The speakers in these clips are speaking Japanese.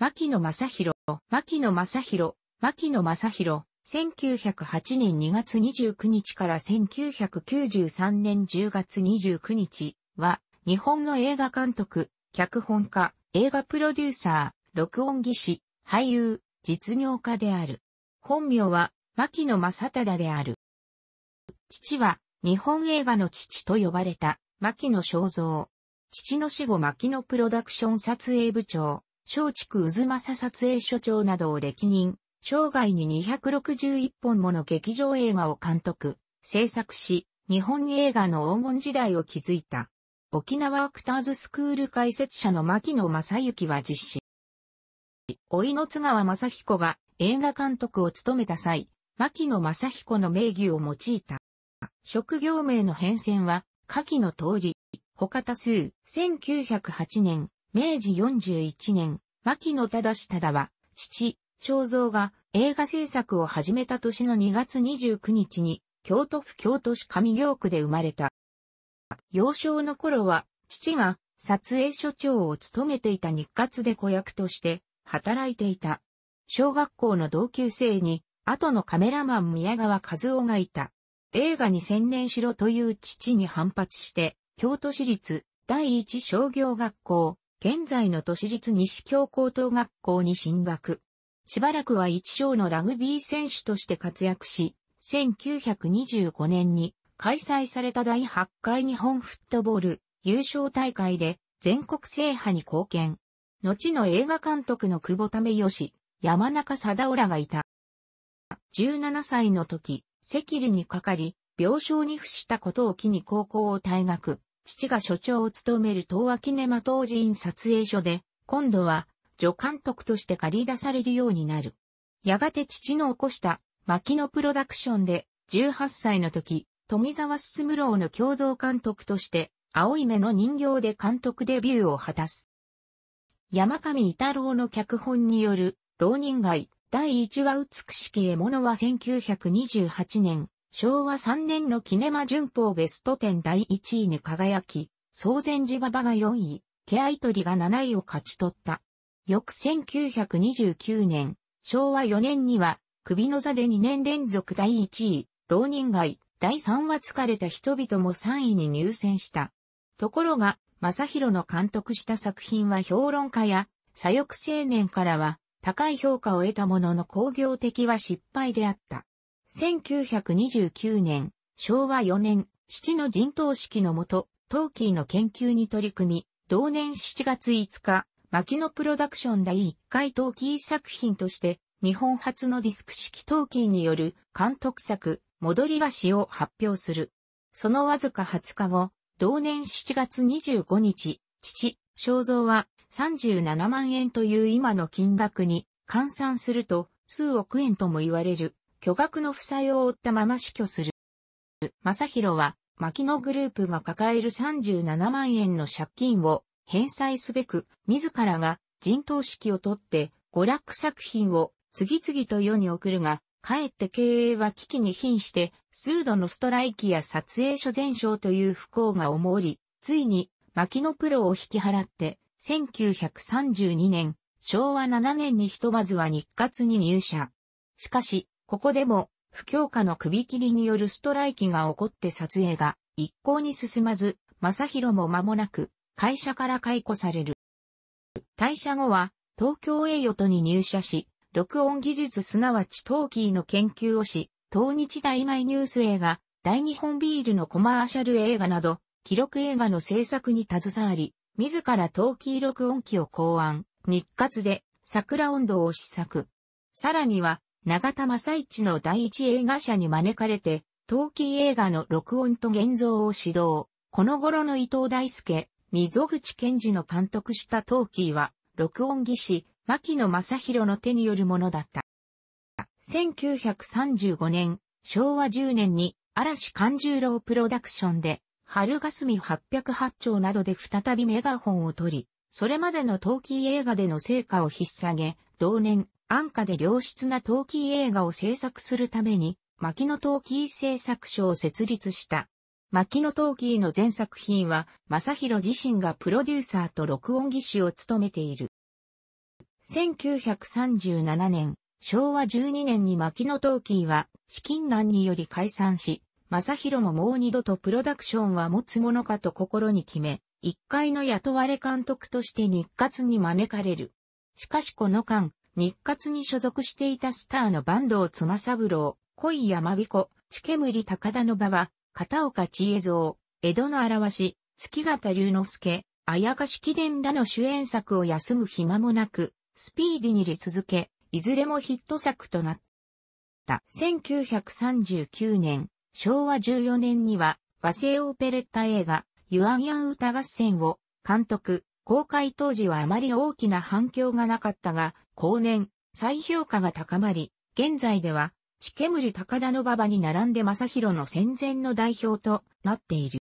牧野正宏、牧野正宏、牧野正宏、1908年2月29日から1993年10月29日は、日本の映画監督、脚本家、映画プロデューサー、録音技師、俳優、実業家である。本名は、牧野正忠である。父は、日本映画の父と呼ばれた、牧野正造。父の死後牧野プロダクション撮影部長、松竹渦政撮影所長などを歴任、生涯に261本もの劇場映画を監督、制作し、日本映画の黄金時代を築いた。沖縄アクターズスクール解説者の牧野正幸は実施。老いの津川正彦が映画監督を務めた際、牧野正彦の名義を用いた。職業名の変遷は、下記の通り、他多数、1908年、明治41年、牧野忠忠は、父、正蔵が映画制作を始めた年の2月29日に、京都府京都市上京区で生まれた。幼少の頃は、父が撮影所長を務めていた日活で子役として働いていた。小学校の同級生に、後のカメラマン宮川和夫がいた。映画に専念しろという父に反発して、京都市立第一商業学校現在の都市立西京高等学校に進学。しばらくは一章のラグビー選手として活躍し、1925年に開催された第8回日本フットボール優勝大会で全国制覇に貢献。後の映画監督の久保為義、山中貞夫らがいた。17歳の時、赤痢にかかり、病床に伏したことを機に高校を退学。父が所長を務める東亜キネマ当時院撮影所で、今度は、助監督として借り出されるようになる。やがて父の起こした、牧野プロダクションで、18歳の時、富沢進郎の共同監督として、青い目の人形で監督デビューを果たす。山上伊太郎の脚本による、浪人街、第1話美しき獲物は1928年、昭和3年のキネマ旬報ベスト10第1位に輝き、総前寺馬場が4位、ケアイトリが7位を勝ち取った。翌1929年、昭和4年には、首の座で2年連続第1位、浪人街、第3話疲れた人々も3位に入選した。ところが、正宏の監督した作品は評論家や、左翼青年からは、高い評価を得たものの工業的は失敗であった。1929年、昭和4年、父の陣頭式のもと、トーキーの研究に取り組み、同年7月5日、牧野プロダクション第1回トーキー作品として、日本初のディスク式トーキーによる監督作、戻り橋を発表する。そのわずか20日後、同年7月25日、父、肖像は37万円という今の金額に換算すると数億円とも言われる巨額の負債を負ったまま死去する。正宏は、牧野グループが抱える37万円の借金を返済すべく、自らが人頭式を取って、娯楽作品を次々と世に送るが、かえって経営は危機に瀕して、数度のストライキや撮影所全焼という不幸が思おり、ついに、牧野プロを引き払って、1932年、昭和7年にひとまずは日活に入社。しかし、ここでも、不況下の首切りによるストライキが起こって撮影が一向に進まず、正宏も間もなく会社から解雇される。退社後は東京栄誉とに入社し、録音技術すなわちトーキーの研究をし、東日大前ニュース映画、大日本ビールのコマーシャル映画など、記録映画の制作に携わり、自らトーキー録音機を考案、日活で桜音頭を試作。さらには、長田正一の第一映画社に招かれて、陶器映画の録音と現像を指導。この頃の伊藤大輔、溝口健二の監督した陶器は、録音技師、牧野正宏の手によるものだった。1935年、昭和10年に、嵐勘十郎プロダクションで、春霞808丁などで再びメガホンを取り、それまでの陶器映画での成果を引っ下げ、同年、安価で良質な陶器映画を制作するために、牧野陶器製作所を設立した。牧野陶器の全作品は、正宏自身がプロデューサーと録音技師を務めている。1937年、昭和12年に牧野陶器は、資金難により解散し、正宏ももう二度とプロダクションは持つものかと心に決め、一階の雇われ監督として日活に招かれる。しかしこの間、日活に所属していたスターの坂東妻三郎、恋山彦、地煙高田の場は、片岡千恵蔵、江戸の表し、月形龍之介、綾香式伝らの主演作を休む暇もなく、スピーディにり続け、いずれもヒット作となった。1939年、昭和14年には、和製オペレッタ映画、ユアンヤン歌合戦を、監督、公開当時はあまり大きな反響がなかったが、後年、再評価が高まり、現在では、地煙高田の馬場に並んで正宏の戦前の代表となっている。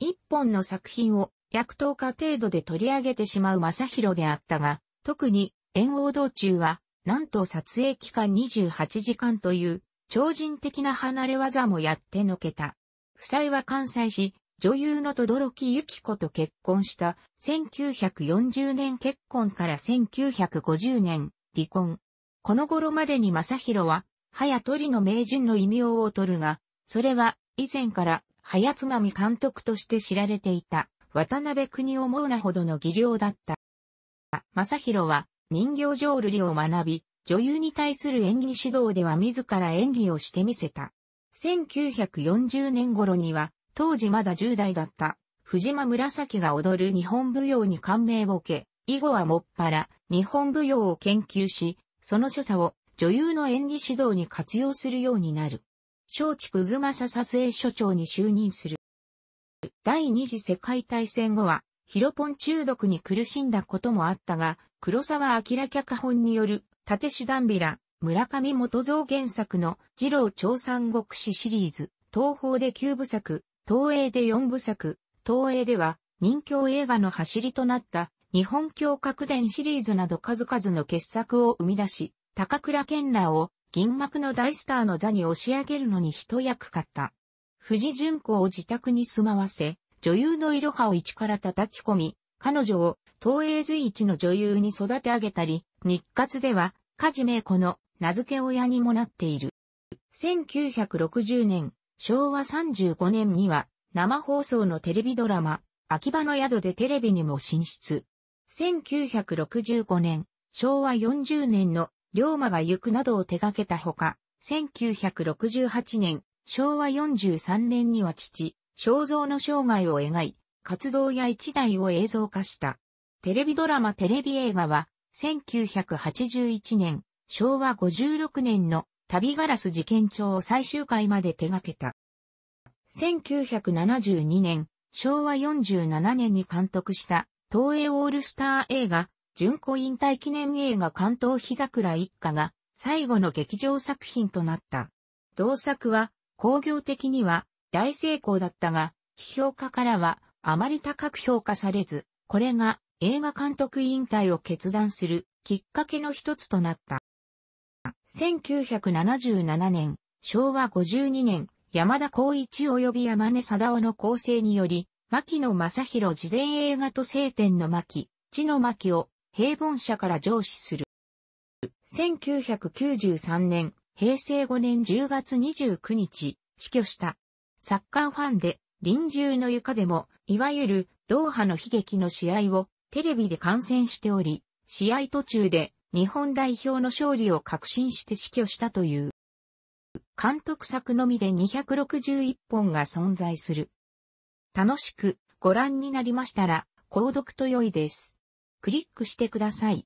一本の作品を約10日程度で取り上げてしまう正宏であったが、特に、炎王道中は、なんと撮影期間28時間という、超人的な離れ技もやってのけた。夫妻は関西市、女優の轟きゆき子と結婚した1940年結婚から1950年離婚。この頃までに正宏は、早鳥の名人の異名を取るが、それは以前から早つまみ監督として知られていた渡辺国をうなほどの技量だった。正宏は人形浄瑠璃を学び、女優に対する演技指導では自ら演技をしてみせた。1940年頃には当時まだ10代だった藤間紫が踊る日本舞踊に感銘を受け、以後はもっぱら日本舞踊を研究し、その所作を女優の演技指導に活用するようになる。松竹渦正撮影所長に就任する。第二次世界大戦後は、ヒロポン中毒に苦しんだこともあったが、黒沢明脚本による、立手段ビラ、村上元造原作の、二郎長三国史シリーズ、東方で9部作、東映で4部作、東映では人侠映画の走りとなった日本侠格伝シリーズなど数々の傑作を生み出し、高倉健らを銀幕の大スターの座に押し上げるのに一役買った。藤淳子を自宅に住まわせ、女優のいろはを一から叩き込み、彼女を東映随一の女優に育て上げたり、日活では、梶名子の名付け親にもなっている。1960年、昭和35年には生放送のテレビドラマ、秋葉の宿でテレビにも進出。1965年、昭和40年の龍馬が行くなどを手掛けたほか、1968年、昭和43年には父、肖像の生涯を描い、活動や一代を映像化した。テレビドラマテレビ映画は、1981年、昭和56年の旅ガラス事件帳を最終回まで手掛けた。1972年、昭和47年に監督した東映オールスター映画、純子引退記念映画関東日桜一家が最後の劇場作品となった。同作は工業的には大成功だったが、批評家からはあまり高く評価されず、これが映画監督引退を決断するきっかけの一つとなった。1977年、昭和52年、山田光一及び山根貞夫の構成により、牧野正宏自伝映画と聖典の牧、地の牧を平凡社から上司する。1993年、平成5年10月29日、死去した。サッカーファンで、臨終の床でも、いわゆる、ドーハの悲劇の試合を、テレビで観戦しており、試合途中で、日本代表の勝利を確信して死去したという。監督作のみで261本が存在する。楽しくご覧になりましたら、購読と良いです。クリックしてください。